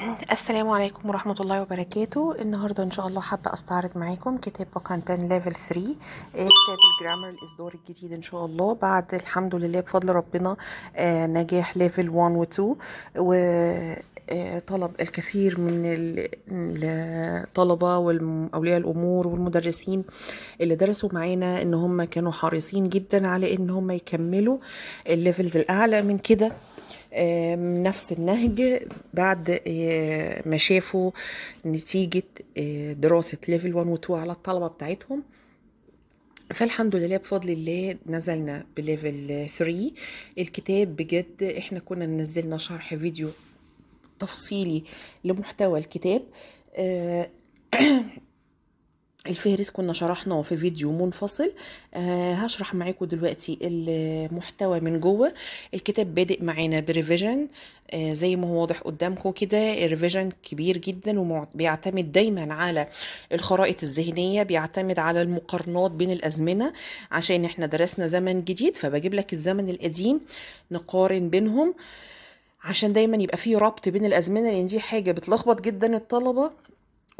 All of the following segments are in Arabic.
السلام عليكم ورحمة الله وبركاته النهاردة إن شاء الله حابة أستعرض معاكم كتاب بوكان بان ليفل 3 كتاب الجرامر الإصدار الجديد إن شاء الله بعد الحمد لله بفضل ربنا آه، نجاح ليفل 1 و 2 وطلب آه، الكثير من الطلبة واولياء الأمور والمدرسين اللي درسوا معانا إن هم كانوا حريصين جدا على إن هم يكملوا الليفلز الأعلى من كده نفس النهج بعد آه، ما شافوا نتيجة آه، دراسة ليفل 1 و 2 على الطلبة بتاعتهم فالحمد لله بفضل الله نزلنا بليفل 3 الكتاب بجد احنا كنا نزلنا شرح فيديو تفصيلي لمحتوى الكتاب آه، الفهرس كنا شرحناه في فيديو منفصل آه هشرح معاكم دلوقتي المحتوى من جوه الكتاب بادئ معانا بريفيجن آه زي ما هو واضح قدامكم كده الريفيجن كبير جدا وبيعتمد دايما على الخرائط الذهنيه بيعتمد على المقارنات بين الازمنه عشان احنا درسنا زمن جديد فبجيب لك الزمن القديم نقارن بينهم عشان دايما يبقى فيه ربط بين الازمنه لان دي حاجه بتلخبط جدا الطلبه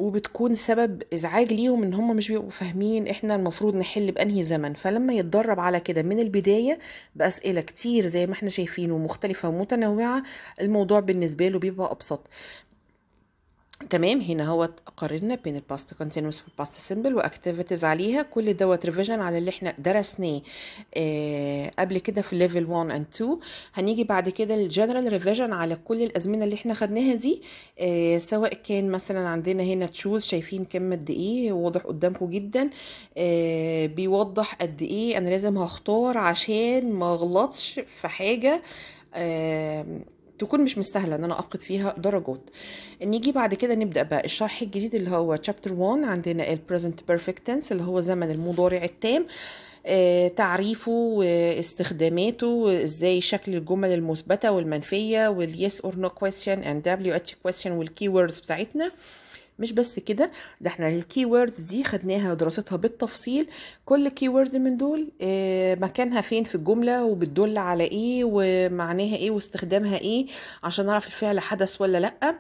وبتكون سبب ازعاج ليهم ان هم مش بيبقوا فاهمين احنا المفروض نحل بانهي زمن فلما يتدرب على كده من البدايه باسئله كتير زي ما احنا شايفين ومختلفه ومتنوعه الموضوع بالنسبه له بيبقى ابسط تمام هنا هو قارنا بين الباست كونتينوس والباست سيمبل واكتيفيتيز عليها كل دوت ريفيجن على اللي احنا درسناه آه قبل كده في ليفل 1 اند 2 هنيجي بعد كده للجنرال ريفيجن على كل الازمنه اللي احنا خدناها دي آه سواء كان مثلا عندنا هنا تشوز شايفين كم قد ايه واضح قدامكم جدا آه بيوضح قد ايه انا لازم هختار عشان ما اغلطش في حاجه آه تكون مش مستاهله ان انا افقد فيها درجات نيجي بعد كده نبدا بقى الشرح الجديد اللي هو chapter 1 عندنا البريزنت بيرفكت tense اللي هو زمن المضارع التام آه، تعريفه واستخداماته وازاي شكل الجمل المثبته والمنفيه واليس اور نو كويستشن اند دبليو اتش كويستشن والكي ووردز بتاعتنا مش بس كده ده احنا الكي ووردز دي خدناها ودراستها بالتفصيل كل كي وورد من دول آه، مكانها فين في الجمله وبتدل على ايه ومعناها ايه واستخدامها ايه عشان نعرف الفعل حدث ولا لا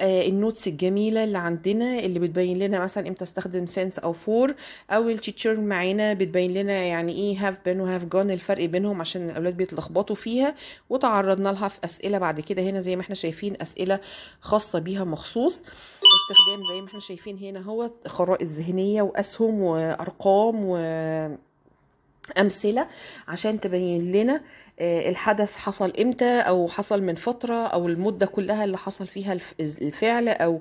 آه، النوتس الجميله اللي عندنا اللي بتبين لنا مثلا امتى استخدم سنس او فور او التيتشر معانا بتبين لنا يعني ايه هاف بين وهاف جون الفرق بينهم عشان الاولاد بيتلخبطوا فيها وتعرضنا لها في اسئله بعد كده هنا زي ما احنا شايفين اسئله خاصه بيها مخصوص استخدام زي ما احنا شايفين هنا هو خرائط ذهنيه واسهم وارقام وامثله امثله عشان تبين لنا آه، الحدث حصل امتى او حصل من فتره او المده كلها اللي حصل فيها الفعل او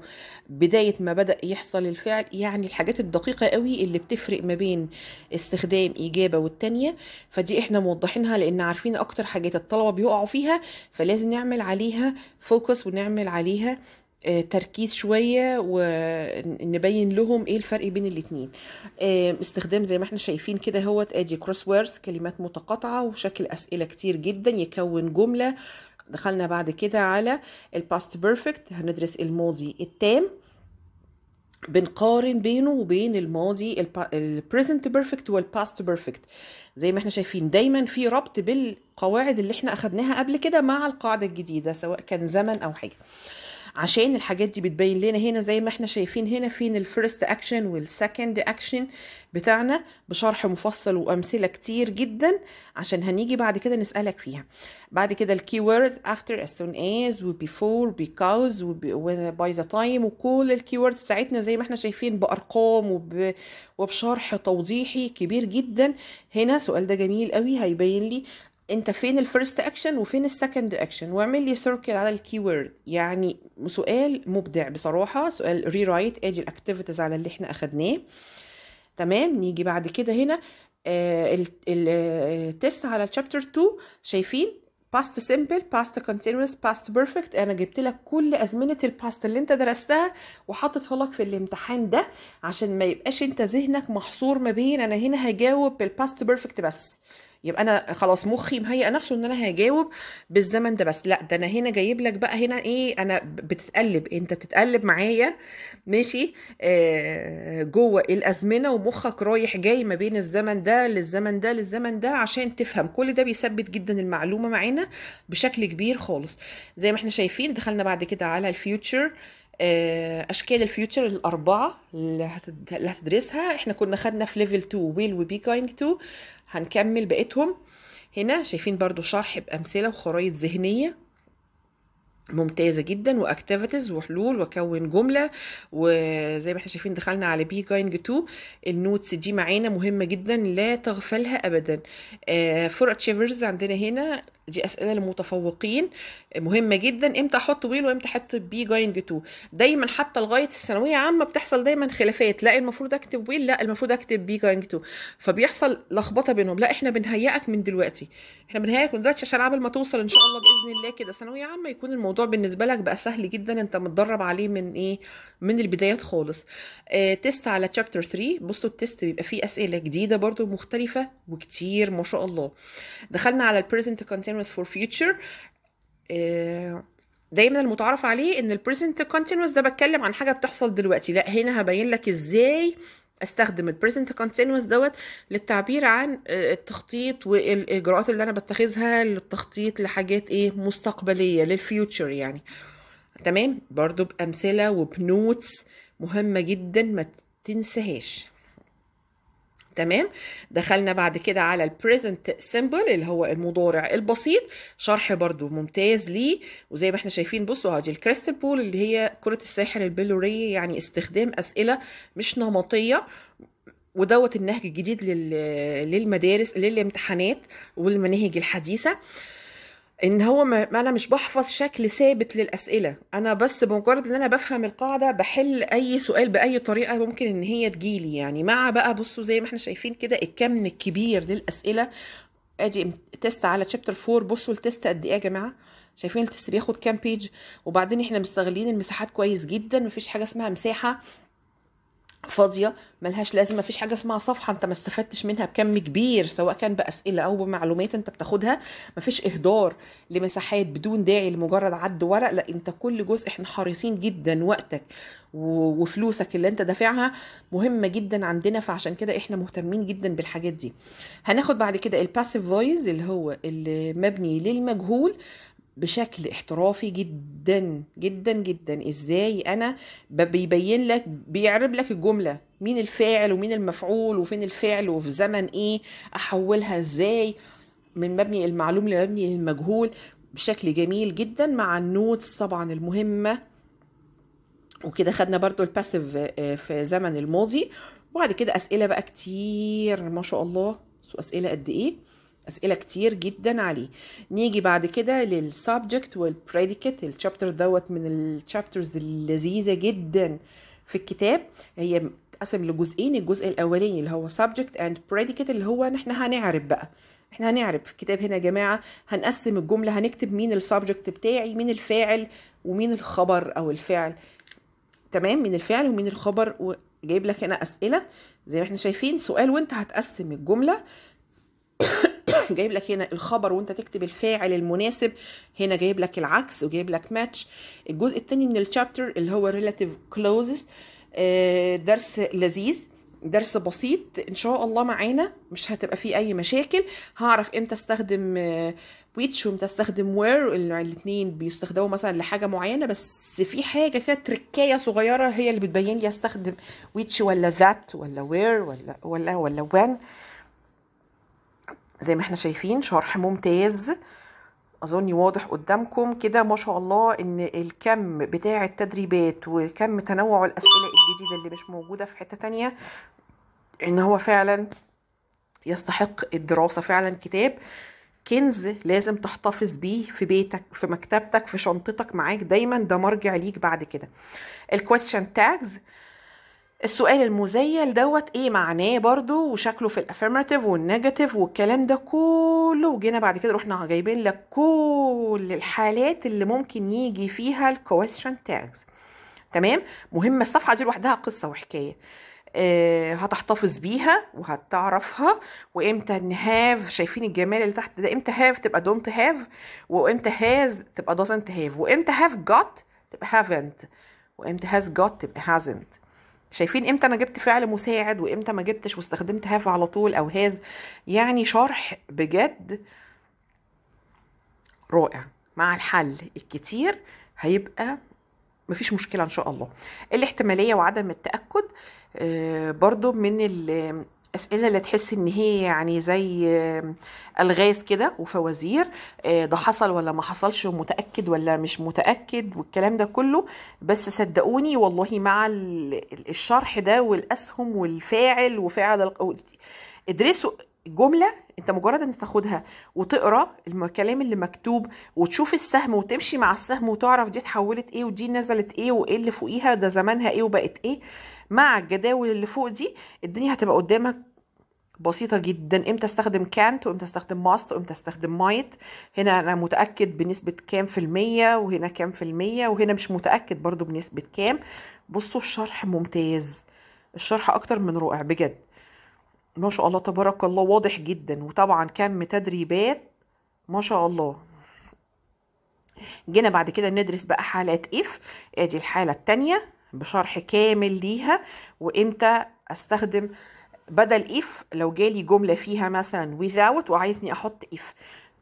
بدايه ما بدا يحصل الفعل يعني الحاجات الدقيقه قوي اللي بتفرق ما بين استخدام اجابه والتانيه فدي احنا موضحينها لان عارفين اكتر حاجات الطلبه بيقعوا فيها فلازم نعمل عليها فوكس ونعمل عليها آه، تركيز شويه ونبين لهم ايه الفرق بين الاثنين آه، استخدام زي ما احنا شايفين كده هو ادي كروس ويرز كلمات متقاطعه وشكل اسئله كتير جدا يكون جمله دخلنا بعد كده على الباست بيرفكت هندرس الماضي التام بنقارن بينه وبين الماضي البريزنت بيرفكت والباست بيرفكت زي ما احنا شايفين دايما في ربط بالقواعد اللي احنا اخدناها قبل كده مع القاعده الجديده سواء كان زمن او حاجه عشان الحاجات دي بتبين لنا هنا زي ما احنا شايفين هنا فين الفيرست اكشن والسكند اكشن بتاعنا بشرح مفصل وامثله كتير جدا عشان هنيجي بعد كده نسالك فيها بعد كده الكي ووردز افتر as soon as و before because و by the time وكل الكي ووردز بتاعتنا زي ما احنا شايفين بارقام وب... وبشرح توضيحي كبير جدا هنا سؤال ده جميل قوي هيبين لي انت فين الفيرست اكشن وفين السكند اكشن واعمل لي سيركل على الكي وورد يعني سؤال مبدع بصراحه سؤال ري رايت ادي الاكتيفيتيز على اللي احنا اخدناه تمام نيجي بعد كده هنا آه، التست آه، على الشابتر 2 شايفين past simple past continuous past perfect انا جبت لك كل ازمنه الباست اللي انت درستها وحطيتها لك في الامتحان ده عشان ما يبقاش انت ذهنك محصور ما بين انا هنا هجاوب بالباست بيرفكت بس يبقى انا خلاص مخي مهيئ نفسه ان انا هجاوب بالزمن ده بس لا ده انا هنا جايب لك بقى هنا ايه انا بتتقلب انت بتتقلب معايا ماشي آه جوه الازمنه ومخك رايح جاي ما بين الزمن ده للزمن ده للزمن ده عشان تفهم كل ده بيثبت جدا المعلومه معانا بشكل كبير خالص زي ما احنا شايفين دخلنا بعد كده على الفيوتشر آه، اشكال الفيوتشر الاربعه اللي هتدرسها احنا كنا خدنا في ليفل 2 ويل وبي جوينج 2 هنكمل بقيتهم هنا شايفين برضو شرح بامثله وخرائط ذهنيه ممتازه جدا واكتيفيتيز وحلول واكون جمله وزي ما احنا شايفين دخلنا على بي جوينج 2 النوتس دي معانا مهمه جدا لا تغفلها ابدا فور آه، اتشيفرز عندنا هنا دي اسئله للمتفوقين مهمه جدا امتى احط ويل وامتى احط بي جاينج تو دايما حتى لغايه الثانويه عامه بتحصل دايما خلافات لا المفروض اكتب ويل لا المفروض اكتب بي جاينج تو فبيحصل لخبطه بينهم لا احنا بنهيئك من دلوقتي احنا بنهيئك من دلوقتي عشان عبال ما توصل ان شاء الله باذن الله كده ثانويه عامه يكون الموضوع بالنسبه لك بقى سهل جدا انت متدرب عليه من ايه من البدايات خالص آه تيست على تشابتر 3 بصوا التيست بيبقى فيه اسئله جديده برده مختلفه وكتير ما شاء الله دخلنا على البريزنت كونت continuous for future آه، دايما المتعارف عليه ان present continuous ده بتكلم عن حاجه بتحصل دلوقتي لا هنا هبين لك ازاي استخدم present continuous دوت للتعبير عن آه، التخطيط والاجراءات اللي انا بتخذها للتخطيط لحاجات ايه مستقبليه للفيوتشر يعني تمام برضو بامثله وبنوتس مهمه جدا ما تنسهاش تمام دخلنا بعد كده على البريزنت سيمبل اللي هو المضارع البسيط شرح برده ممتاز ليه وزي ما احنا شايفين بصوا هذه الكريستال بول اللي هي كره الساحر البلوريه يعني استخدام اسئله مش نمطيه ودوت النهج الجديد للمدارس للامتحانات والمناهج الحديثه ان هو ما, انا مش بحفظ شكل ثابت للاسئله انا بس بمجرد ان انا بفهم القاعده بحل اي سؤال باي طريقه ممكن ان هي تجيلي يعني مع بقى بصوا زي ما احنا شايفين كده الكم الكبير للاسئله ادي تيست على تشابتر 4 بصوا التيست قد ايه يا جماعه شايفين التيست بياخد كام بيج وبعدين احنا مستغلين المساحات كويس جدا مفيش حاجه اسمها مساحه فاضيه ملهاش لازمه مفيش حاجه اسمها صفحه انت ما استفدتش منها بكم كبير سواء كان باسئله او بمعلومات انت بتاخدها مفيش اهدار لمساحات بدون داعي لمجرد عد ورق لا انت كل جزء احنا حريصين جدا وقتك وفلوسك اللي انت دافعها مهمه جدا عندنا فعشان كده احنا مهتمين جدا بالحاجات دي هناخد بعد كده الباسيف فويس اللي هو اللي مبني للمجهول بشكل احترافي جدا جدا جدا ازاي انا بيبين لك بيعرب لك الجمله مين الفاعل ومين المفعول وفين الفعل وفي زمن ايه احولها ازاي من مبني المعلوم لمبني المجهول بشكل جميل جدا مع النوتس طبعا المهمه وكده خدنا برضو الباسيف آه، في زمن الماضي وبعد كده اسئله بقى كتير ما شاء الله اسئله قد ايه اسئله كتير جدا عليه نيجي بعد كده للسبجكت والبريديكت الشابتر دوت من الشابترز اللذيذه جدا في الكتاب هي متقسم لجزئين الجزء الاولاني اللي هو subject and predicate اللي هو ان احنا هنعرف بقى احنا هنعرف في الكتاب هنا يا جماعه هنقسم الجمله هنكتب مين السبجكت بتاعي مين الفاعل ومين الخبر او الفعل تمام مين الفعل ومين الخبر وجايب لك هنا اسئله زي ما احنا شايفين سؤال وانت هتقسم الجمله جايب لك هنا الخبر وانت تكتب الفاعل المناسب هنا جايب لك العكس وجايب لك ماتش الجزء الثاني من الشابتر اللي هو ريلاتيف آه، كلوزز درس لذيذ درس بسيط ان شاء الله معانا مش هتبقى فيه اي مشاكل هعرف امتى استخدم ويتش آه، وامتى استخدم وير الاثنين بيستخدموا مثلا لحاجه معينه بس في حاجه كده تركايه صغيره هي اللي بتبين لي استخدم ويتش ولا ذات ولا وير ولا ولا ولا وان زي ما احنا شايفين شرح ممتاز اظن واضح قدامكم كده ما شاء الله ان الكم بتاع التدريبات وكم تنوع الاسئله الجديده اللي مش موجوده في حته تانية ان هو فعلا يستحق الدراسه فعلا كتاب كنز لازم تحتفظ بيه في بيتك في مكتبتك في شنطتك معاك دايما ده مرجع ليك بعد كده الكويستشن تاجز السؤال المزيل دوت ايه معناه برضو وشكله في الافيرماتيف والنيجاتيف والكلام ده كله وجينا بعد كده رحنا جايبين لك كل الحالات اللي ممكن يجي فيها الكويشن تاجز تمام مهم الصفحه دي لوحدها قصه وحكايه آه هتحتفظ بيها وهتعرفها وامتى ان هاف شايفين الجمال اللي تحت ده امتى هاف تبقى دونت هاف وامتى هاز تبقى دوزنت هاف وامتى هاف جت تبقى هافنت وامتى هاز جت تبقى هازنت شايفين امتى انا جبت فعل مساعد وامتى ما جبتش واستخدمت هاف على طول او هاز يعني شرح بجد رائع مع الحل الكتير هيبقى مفيش مشكلة إن شاء الله الاحتمالية وعدم التأكد آه، برضو من الاسئله اللي تحس ان هي يعني زي الغاز كده وفوازير آه، ده حصل ولا ما حصلش ومتاكد ولا مش متاكد والكلام ده كله بس صدقوني والله مع الشرح ده والاسهم والفاعل وفاعل ادرسوا جملة انت مجرد ان تاخدها وتقرا الكلام اللي مكتوب وتشوف السهم وتمشي مع السهم وتعرف دي اتحولت ايه ودي نزلت ايه وايه اللي فوقيها ده زمانها ايه وبقت ايه مع الجداول اللي فوق دي الدنيا هتبقى قدامك بسيطة جدا امتى استخدم كانت وامتى استخدم ماست وامتى استخدم مايت هنا انا متأكد بنسبة كام في المية وهنا كام في المية وهنا مش متأكد برضو بنسبة كام بصوا الشرح ممتاز الشرح اكتر من رائع بجد ما شاء الله تبارك الله واضح جدا وطبعا كم تدريبات ما شاء الله جينا بعد كده ندرس بقى حالات اف ادي الحالة الثانيه بشرح كامل ليها وامتى استخدم بدل اف لو جالي جملة فيها مثلا without وعايزني احط اف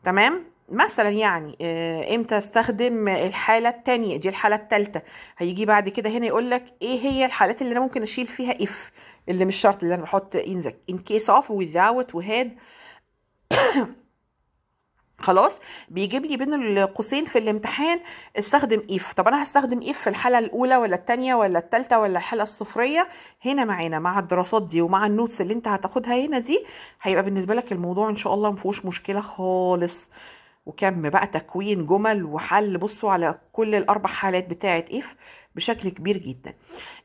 تمام مثلا يعني آه، امتى استخدم الحاله الثانيه دي الحاله الثالثه هيجي بعد كده هنا يقول لك ايه هي الحالات اللي انا ممكن اشيل فيها اف اللي مش شرط اللي انا بحط انزك ان كيس اوف وذاوت وهاد خلاص بيجيب لي بين القوسين في الامتحان استخدم اف طب انا هستخدم اف في الحاله الاولى ولا الثانيه ولا الثالثه ولا الحاله الصفريه هنا معانا مع الدراسات دي ومع النوتس اللي انت هتاخدها هنا دي هيبقى بالنسبه لك الموضوع ان شاء الله ما فيهوش مشكله خالص وكم بقى تكوين جمل وحل بصوا على كل الاربع حالات بتاعه اف بشكل كبير جدا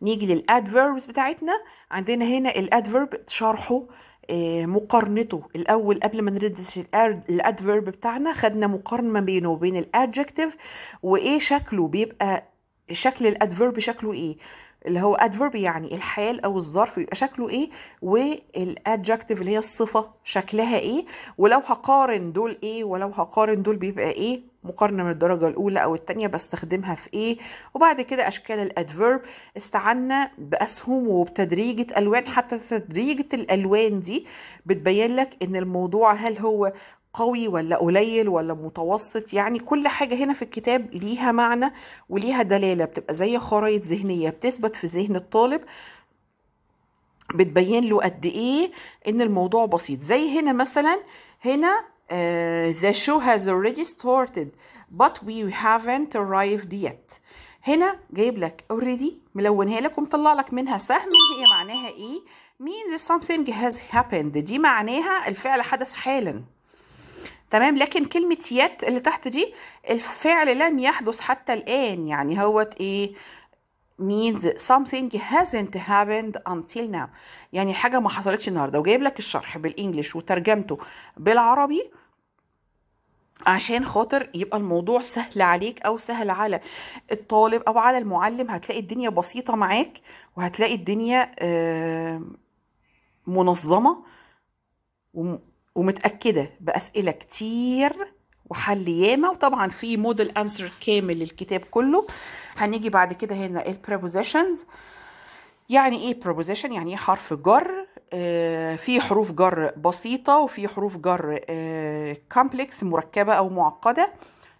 نيجي للادفيربس بتاعتنا عندنا هنا الادفيرب شرحه آه، مقارنته الاول قبل ما ندرس الادفيرب بتاعنا خدنا مقارنه بينه وبين الادجكتيف وايه شكله بيبقى شكل الادفيرب شكله ايه اللي هو adverb يعني الحال او الظرف يبقى شكله ايه والادجكتيف اللي هي الصفه شكلها ايه ولو هقارن دول ايه ولو هقارن دول بيبقى ايه مقارنه من الدرجه الاولى او الثانيه بستخدمها في ايه وبعد كده اشكال الادفيرب استعنا باسهم وبتدريجه الوان حتى تدريجه الالوان دي بتبين لك ان الموضوع هل هو قوي ولا قليل ولا متوسط يعني كل حاجة هنا في الكتاب ليها معنى وليها دلالة بتبقى زي خرائط ذهنية بتثبت في ذهن الطالب بتبين له قد ايه ان الموضوع بسيط زي هنا مثلا هنا uh, the show has already started but we haven't arrived yet هنا جايب لك already ملونها لك ومطلع لك منها سهم هي معناها ايه means something has happened دي معناها الفعل حدث حالا تمام لكن كلمة يت اللي تحت دي الفعل لم يحدث حتى الآن يعني هوت إيه means something hasn't happened until now يعني حاجة ما حصلتش النهاردة وجايب لك الشرح بالإنجليش وترجمته بالعربي عشان خاطر يبقى الموضوع سهل عليك او سهل على الطالب او على المعلم هتلاقي الدنيا بسيطه معاك وهتلاقي الدنيا آه، منظمه ومتأكدة بأسئلة كتير وحل ياما وطبعا في موديل انسر كامل للكتاب كله هنيجي بعد كده هنا البريبوزيشنز يعني ايه preposition يعني ايه حرف جر آه، في حروف جر بسيطة وفي حروف جر كومبلكس آه، مركبة أو معقدة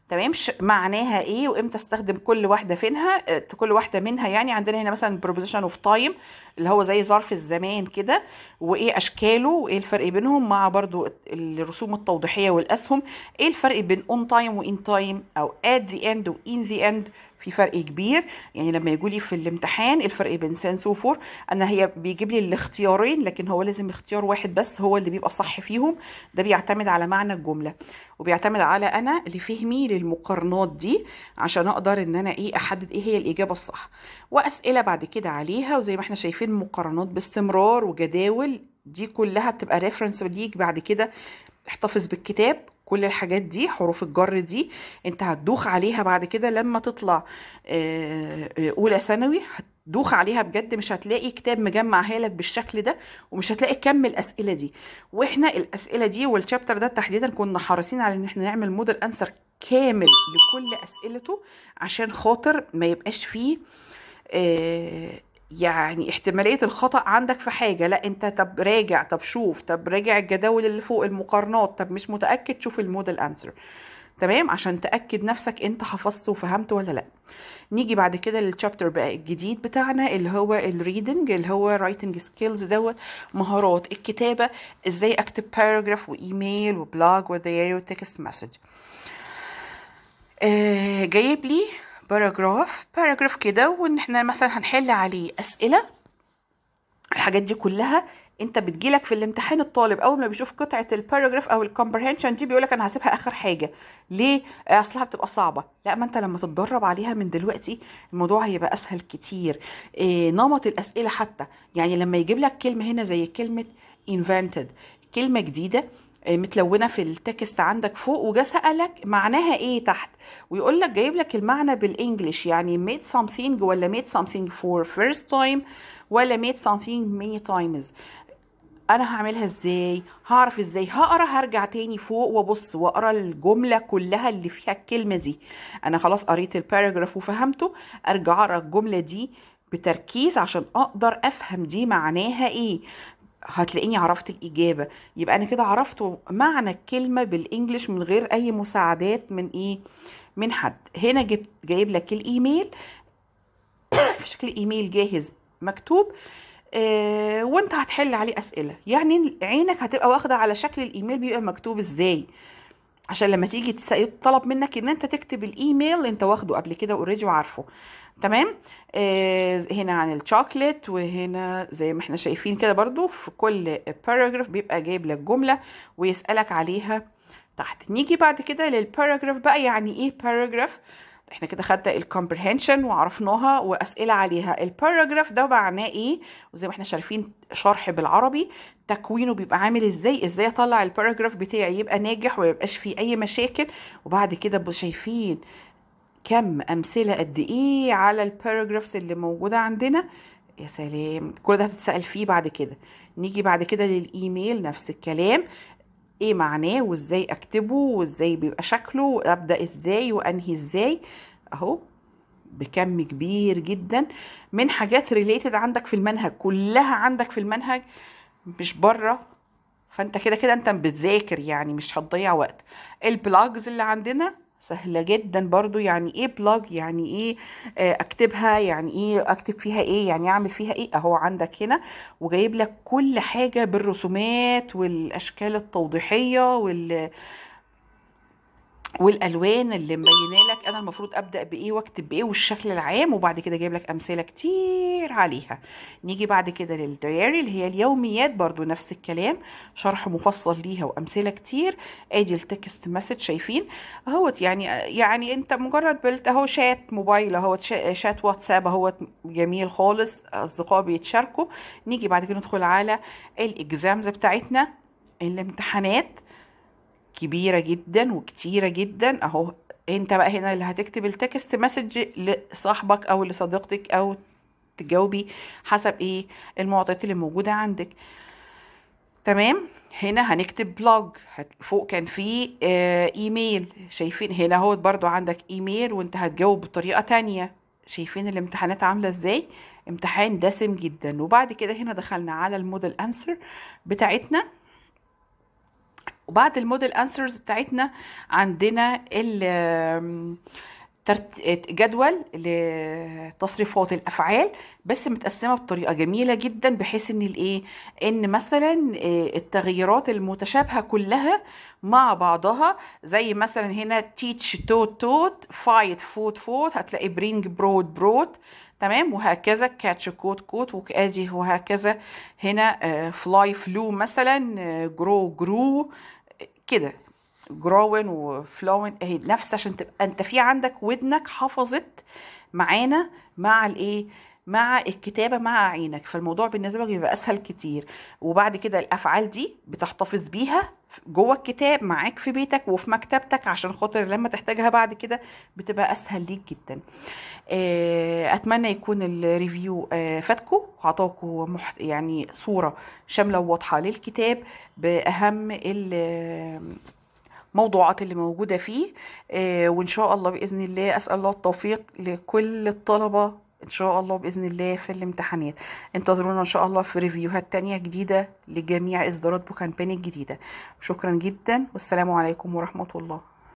تمام معناها ايه وامتى استخدم كل واحده فينها آه، كل واحده منها يعني عندنا هنا مثلا بروبوزيشن اوف تايم اللي هو زي ظرف الزمان كده وايه اشكاله وايه الفرق بينهم مع برضو الرسوم التوضيحيه والاسهم ايه الفرق بين اون تايم وان تايم او ات ذا اند وان ذا اند في فرق كبير يعني لما يجوا في الامتحان الفرق بين ساينس وفور انا هي بيجيب لي الاختيارين لكن هو لازم اختيار واحد بس هو اللي بيبقى صح فيهم ده بيعتمد على معنى الجمله وبيعتمد على انا لفهمي للمقارنات دي عشان اقدر ان انا ايه احدد ايه هي الاجابه الصح واسئله بعد كده عليها وزي ما احنا شايفين مقارنات باستمرار وجداول دي كلها بتبقى ريفرنس ليك بعد كده احتفظ بالكتاب كل الحاجات دي حروف الجر دي انت هتدوخ عليها بعد كده لما تطلع آه، آه، اولى ثانوي هتدوخ عليها بجد مش هتلاقي كتاب مجمع هالك بالشكل ده ومش هتلاقي كم الاسئله دي واحنا الاسئله دي والشابتر ده تحديدا كنا حريصين على ان احنا نعمل موديل انسر كامل لكل اسئلته عشان خاطر ما يبقاش فيه آه، يعني احتمالية الخطأ عندك في حاجة لا انت طب راجع طب شوف طب راجع الجداول اللي فوق المقارنات طب مش متأكد شوف المودل انسر تمام عشان تأكد نفسك انت حفظت وفهمت ولا لا نيجي بعد كده للشابتر بقى الجديد بتاعنا اللي هو الريدنج اللي هو رايتنج سكيلز دوت مهارات الكتابة ازاي اكتب باراجراف وايميل وبلوج ودياري وتكست مسج جايب لي باراجراف باراجراف كده وان احنا مثلا هنحل عليه اسئله الحاجات دي كلها انت بتجيلك في الامتحان الطالب اول ما بيشوف قطعه الباراجراف او الكومبرهنشن دي بيقولك انا هسيبها اخر حاجه ليه اصلها بتبقى صعبه لا ما انت لما تتدرب عليها من دلوقتي الموضوع هيبقى اسهل كتير إيه نمط الاسئله حتى يعني لما يجيب لك كلمه هنا زي كلمه invented كلمه جديده آه، متلونه في التكست عندك فوق وجا سالك معناها ايه تحت ويقول لك جايب لك المعنى بالانجلش يعني ميد سامثينج ولا ميد سامثينج فور فيرست تايم ولا ميد سامثينج ميني تايمز انا هعملها ازاي هعرف ازاي هقرا هرجع تاني فوق وابص واقرا الجمله كلها اللي فيها الكلمه دي انا خلاص قريت الباراجراف وفهمته ارجع اقرا الجمله دي بتركيز عشان اقدر افهم دي معناها ايه هتلاقيني عرفت الإجابة يبقى أنا كده عرفت معنى الكلمة بالانجلش من غير أي مساعدات من إيه من حد هنا جبت جايب لك الإيميل في شكل إيميل جاهز مكتوب آه وانت هتحل عليه أسئلة يعني عينك هتبقى واخدة على شكل الإيميل بيبقى مكتوب إزاي عشان لما تيجي يطلب منك ان انت تكتب الايميل اللي انت واخده قبل كده اوريدي وعارفه تمام آه هنا عن الشوكليت وهنا زي ما احنا شايفين كده برضو في كل باراجراف بيبقى جايب لك جمله ويسالك عليها تحت نيجي بعد كده للباراجراف بقى يعني ايه باراجراف احنا كده خدنا الكومبرهنشن وعرفناها واسئله عليها الباراجراف ده معناه ايه وزي ما احنا شايفين شرح بالعربي تكوينه بيبقى عامل ازاي ازاي اطلع الباراجراف بتاعي يبقى ناجح وما يبقاش فيه اي مشاكل وبعد كده شايفين كم امثله قد ايه على الباراجرافز اللي موجوده عندنا يا سلام كل ده هتتسال فيه بعد كده نيجي بعد كده للايميل نفس الكلام ايه معناه وازاي اكتبه وازاي بيبقى شكله وابدا ازاي وانهي ازاي اهو بكم كبير جدا من حاجات ريليتد عندك في المنهج كلها عندك في المنهج مش بره فانت كده كده انت بتذاكر يعني مش هتضيع وقت البلاجز اللي عندنا سهلة جدا برضو يعني ايه بلاج يعني ايه آه، اكتبها يعني ايه اكتب فيها ايه يعني اعمل فيها ايه اهو عندك هنا وجايب لك كل حاجة بالرسومات والاشكال التوضيحية وال والالوان اللي مبينه لك انا المفروض ابدا بايه واكتب بايه والشكل العام وبعد كده جايب لك امثله كتير عليها نيجي بعد كده للدياري اللي هي اليوميات برضو نفس الكلام شرح مفصل ليها وامثله كتير ادي التكست مسج شايفين اهوت يعني يعني انت مجرد بلت اهو شات موبايل اهوت شات واتساب اهوت جميل خالص اصدقاء بيتشاركوا نيجي بعد كده ندخل على الاكزامز بتاعتنا الامتحانات كبيرة جدا وكتيرة جدا اهو انت بقى هنا اللي هتكتب التكست مسج لصاحبك او لصديقتك او تجاوبي حسب ايه المعطيات اللي موجودة عندك تمام هنا هنكتب بلوج فوق كان في اه ايميل شايفين هنا اهو برضو عندك ايميل وانت هتجاوب بطريقة تانية شايفين الامتحانات عاملة ازاي امتحان دسم جدا وبعد كده هنا دخلنا على المودل انسر بتاعتنا وبعد الموديل انسرز بتاعتنا عندنا جدول لتصريفات الافعال بس متقسمه بطريقه جميله جدا بحيث ان الايه ان مثلا آه، التغييرات المتشابهه كلها مع بعضها زي مثلا هنا تيتش توت توت فايت فوت فوت هتلاقي برينج برود برود تمام وهكذا كاتش كوت كوت وادي وهكذا هنا فلاي آه، فلو مثلا جرو آه، جرو كده جروين وفلوين اهي نفس عشان تبقى انت في عندك ودنك حفظت معانا مع الايه مع الكتابة مع عينك فالموضوع بالنسبة لك بيبقى أسهل كتير وبعد كده الأفعال دي بتحتفظ بيها جوه الكتاب معاك في بيتك وفي مكتبتك عشان خاطر لما تحتاجها بعد كده بتبقى أسهل ليك جدا آه، أتمنى يكون الريفيو آه، فاتكو وعطاكو محت... يعني صورة شاملة وواضحة للكتاب بأهم ال الموضوعات اللي موجودة فيه آه، وإن شاء الله بإذن الله أسأل الله التوفيق لكل الطلبة ان شاء الله باذن الله في الامتحانات انتظرونا ان شاء الله في ريفيوهات تانية جديده لجميع اصدارات بوكان الجديده شكرا جدا والسلام عليكم ورحمه الله